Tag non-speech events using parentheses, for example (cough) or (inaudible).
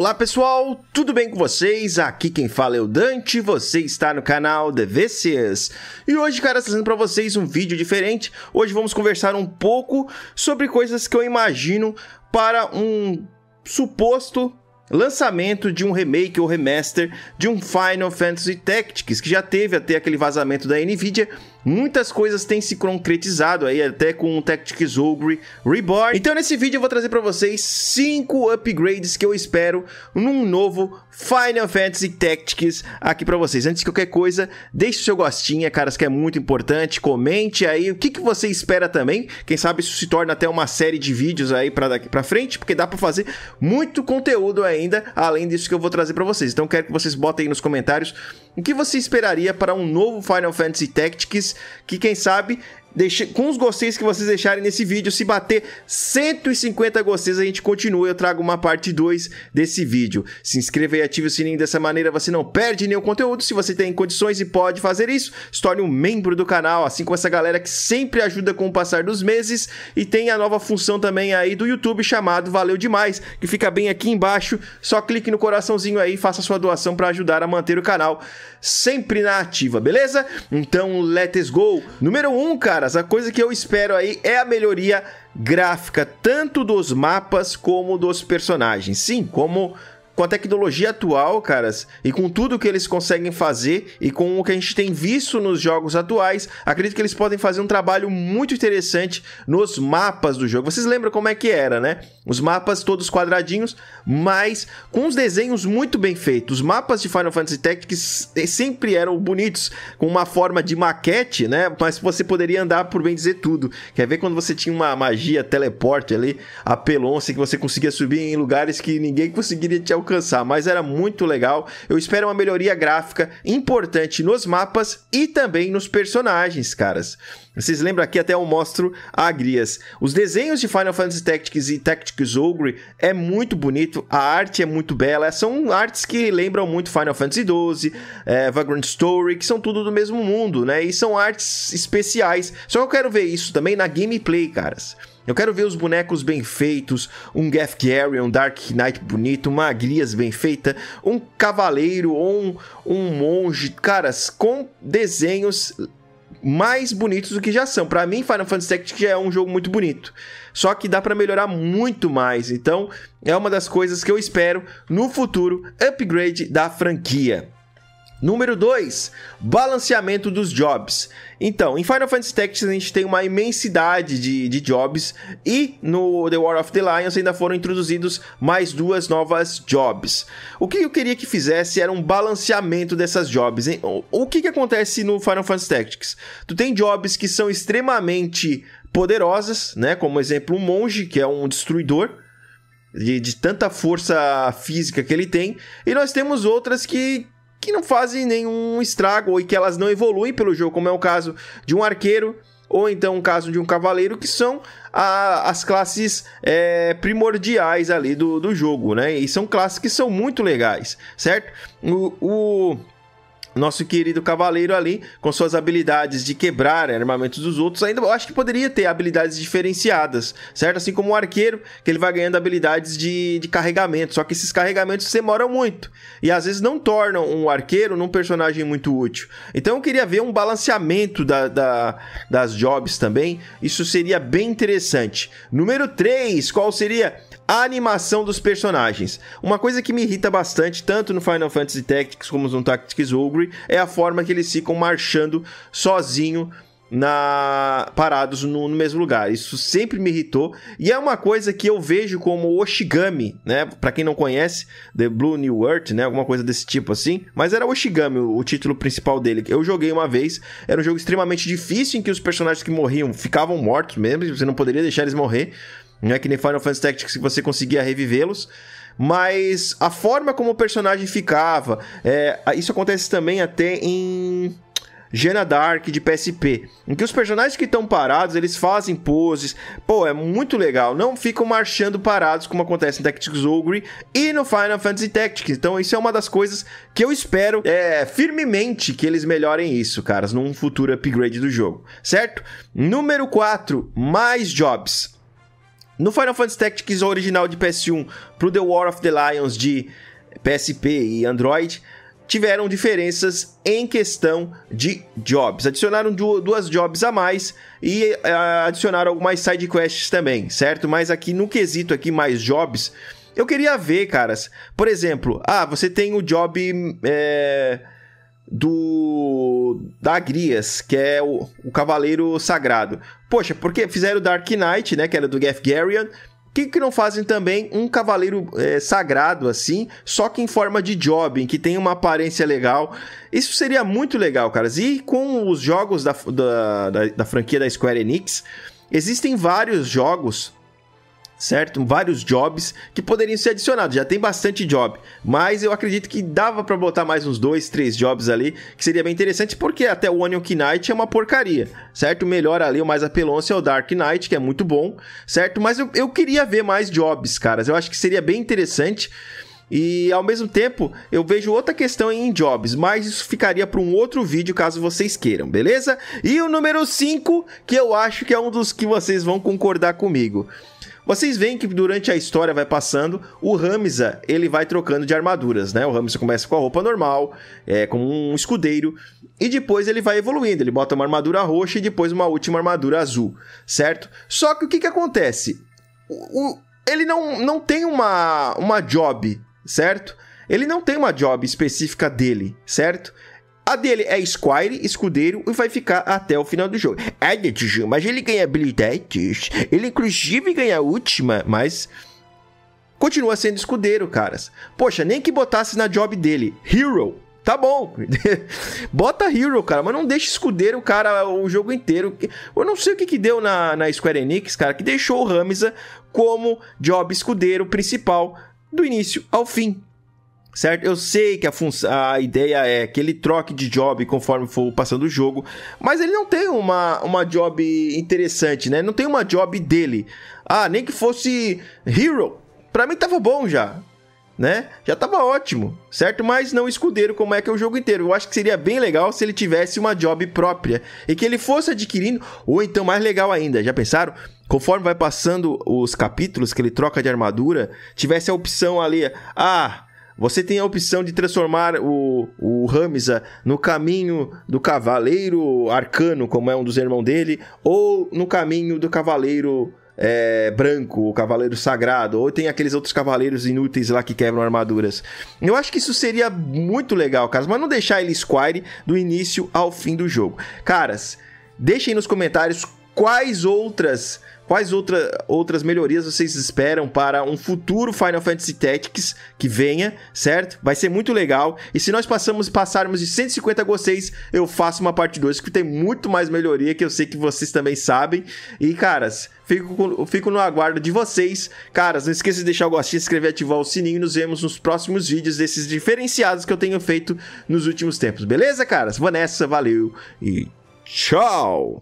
Olá pessoal, tudo bem com vocês? Aqui quem fala é o Dante, você está no canal The E hoje, cara, trazendo para vocês um vídeo diferente. Hoje vamos conversar um pouco sobre coisas que eu imagino para um suposto lançamento de um remake ou remaster de um Final Fantasy Tactics, que já teve até aquele vazamento da Nvidia Muitas coisas têm se concretizado aí, até com o Tactics Ogre Reborn. Então nesse vídeo eu vou trazer para vocês 5 upgrades que eu espero num novo Final Fantasy Tactics aqui para vocês. Antes de qualquer coisa, deixe o seu gostinho, caras, que é muito importante. Comente aí o que, que você espera também. Quem sabe isso se torna até uma série de vídeos aí para daqui para frente, porque dá para fazer muito conteúdo ainda, além disso que eu vou trazer para vocês. Então quero que vocês botem aí nos comentários o que você esperaria para um novo Final Fantasy Tactics que, quem sabe, Deixe, com os gosteis que vocês deixarem nesse vídeo, se bater 150 gosteis, a gente continua. Eu trago uma parte 2 desse vídeo. Se inscreva e ative o sininho dessa maneira, você não perde nenhum conteúdo. Se você tem condições e pode fazer isso, se torne um membro do canal, assim como essa galera que sempre ajuda com o passar dos meses. E tem a nova função também aí do YouTube chamado Valeu Demais, que fica bem aqui embaixo. Só clique no coraçãozinho aí e faça sua doação para ajudar a manter o canal sempre na ativa, beleza? Então, let's go! Número 1, um, cara caras, a coisa que eu espero aí é a melhoria gráfica, tanto dos mapas como dos personagens. Sim, como com a tecnologia atual, caras, e com tudo que eles conseguem fazer e com o que a gente tem visto nos jogos atuais, acredito que eles podem fazer um trabalho muito interessante nos mapas do jogo. Vocês lembram como é que era, né? Os mapas todos quadradinhos, mas com os desenhos muito bem feitos. Os mapas de Final Fantasy Tactics sempre eram bonitos, com uma forma de maquete, né? Mas você poderia andar por bem dizer tudo. Quer ver quando você tinha uma magia teleporte ali, a pelonça assim, que você conseguia subir em lugares que ninguém conseguiria te alcançar? alcançar, mas era muito legal. Eu espero uma melhoria gráfica importante nos mapas e também nos personagens, caras. Vocês lembram aqui até eu mostro a Grias. Os desenhos de Final Fantasy Tactics e Tactics Ogre é muito bonito, a arte é muito bela, são artes que lembram muito Final Fantasy XII, é, Vagrant Story, que são tudo do mesmo mundo, né? E são artes especiais. Só que eu quero ver isso também na gameplay, caras. Eu quero ver os bonecos bem feitos, um Geth um Dark Knight bonito, uma Agrias bem feita, um cavaleiro ou um, um monge, caras, com desenhos mais bonitos do que já são. Para mim, Final Fantasy Tactics já é um jogo muito bonito. Só que dá para melhorar muito mais. Então, é uma das coisas que eu espero no futuro upgrade da franquia. Número 2, balanceamento dos jobs. Então, em Final Fantasy Tactics a gente tem uma imensidade de, de jobs e no The War of the Lions ainda foram introduzidos mais duas novas jobs. O que eu queria que fizesse era um balanceamento dessas jobs. Hein? O que, que acontece no Final Fantasy Tactics? Tu tem jobs que são extremamente poderosas, né? Como exemplo, um monge, que é um destruidor, de, de tanta força física que ele tem, e nós temos outras que que não fazem nenhum estrago e que elas não evoluem pelo jogo, como é o caso de um arqueiro ou então o caso de um cavaleiro, que são a, as classes é, primordiais ali do, do jogo, né? E são classes que são muito legais, certo? o, o nosso querido cavaleiro ali, com suas habilidades de quebrar armamentos dos outros, ainda acho que poderia ter habilidades diferenciadas, certo? Assim como o arqueiro, que ele vai ganhando habilidades de, de carregamento, só que esses carregamentos demoram muito, e às vezes não tornam um arqueiro num personagem muito útil. Então eu queria ver um balanceamento da, da, das jobs também, isso seria bem interessante. Número 3, qual seria a animação dos personagens? Uma coisa que me irrita bastante, tanto no Final Fantasy Tactics como no Tactics Ogre, é a forma que eles ficam marchando sozinho na parados no, no, mesmo lugar. Isso sempre me irritou e é uma coisa que eu vejo como oshigami, né? Para quem não conhece, The Blue New Earth, né? Alguma coisa desse tipo assim. Mas era oshigami o, o título principal dele. Eu joguei uma vez. Era um jogo extremamente difícil em que os personagens que morriam ficavam mortos mesmo. Você não poderia deixar eles morrer. Não é que nem Final Fantasy Tactics que você conseguia revivê-los. Mas a forma como o personagem ficava, é, isso acontece também até em Jena Dark de PSP, em que os personagens que estão parados, eles fazem poses. Pô, é muito legal. Não ficam marchando parados como acontece em Tactics Ogre e no Final Fantasy Tactics. Então, isso é uma das coisas que eu espero é, firmemente que eles melhorem isso, caras, num futuro upgrade do jogo, certo? Número 4, mais jobs. No Final Fantasy Tactics original de PS1 pro The War of the Lions de PSP e Android, tiveram diferenças em questão de jobs. Adicionaram duas jobs a mais e eh, adicionaram algumas side quests também, certo? Mas aqui no quesito aqui mais jobs, eu queria ver, caras. Por exemplo, ah, você tem o job é, do da Grias, que é o, o Cavaleiro Sagrado. Poxa, porque fizeram o Dark Knight, né, que era do Geth Garion, que, que não fazem também um cavaleiro é, sagrado assim, só que em forma de Jobin, que tem uma aparência legal? Isso seria muito legal, caras. E com os jogos da, da, da, da franquia da Square Enix, existem vários jogos certo? Vários jobs que poderiam ser adicionados. Já tem bastante job, mas eu acredito que dava para botar mais uns dois, três jobs ali, que seria bem interessante, porque até o Onion Knight é uma porcaria, certo? O melhor ali, o mais apelonce é o Dark Knight, que é muito bom, certo? Mas eu, eu queria ver mais jobs, caras. Eu acho que seria bem interessante. E ao mesmo tempo, eu vejo outra questão em jobs, mas isso ficaria para um outro vídeo caso vocês queiram, beleza? E o número 5, que eu acho que é um dos que vocês vão concordar comigo. Vocês veem que durante a história vai passando, o Ramza ele vai trocando de armaduras, né? O Ramza começa com a roupa normal, é, como um escudeiro, e depois ele vai evoluindo. Ele bota uma armadura roxa e depois uma última armadura azul, certo? Só que o que, que acontece? O, o, ele não, não tem uma, uma job, certo? Ele não tem uma job específica dele, certo? A dele é Squire, escudeiro, e vai ficar até o final do jogo. É, mas ele ganha habilidades. Ele inclusive ganha a última, mas. Continua sendo escudeiro, caras. Poxa, nem que botasse na job dele. Hero, Tá bom. (laughs) Bota Hero, cara, mas não deixa escudeiro o cara o jogo inteiro. Eu não sei o que, que deu na, na Square Enix, cara, que deixou o Ramza como job escudeiro principal do início ao fim certo? Eu sei que a, a ideia é que ele troque de job conforme for passando o jogo, mas ele não tem uma, uma job interessante, né? Não tem uma job dele. Ah, nem que fosse Hero. Pra mim tava bom já, né? Já tava ótimo, certo? Mas não escudeiro como é que é o jogo inteiro. Eu acho que seria bem legal se ele tivesse uma job própria e que ele fosse adquirindo, ou então mais legal ainda, já pensaram? Conforme vai passando os capítulos que ele troca de armadura, tivesse a opção ali, ah, você tem a opção de transformar o, o Ramza no caminho do Cavaleiro Arcano, como é um dos irmãos dele, ou no caminho do Cavaleiro é, branco, o cavaleiro sagrado, ou tem aqueles outros cavaleiros inúteis lá que quebram armaduras. Eu acho que isso seria muito legal, caras, mas não deixar ele Squire do início ao fim do jogo. Caras, deixem nos comentários quais outras quais outra, outras melhorias vocês esperam para um futuro Final Fantasy Tactics que venha, certo? Vai ser muito legal. E se nós passamos passarmos de 150 gostei, eu faço uma parte 2 que tem muito mais melhoria que eu sei que vocês também sabem. E caras, fico, fico no aguardo de vocês. Caras, não esqueça de deixar o gostinho, inscrever, ativar o sininho e nos vemos nos próximos vídeos desses diferenciados que eu tenho feito nos últimos tempos. Beleza, caras? Vanessa, valeu e tchau.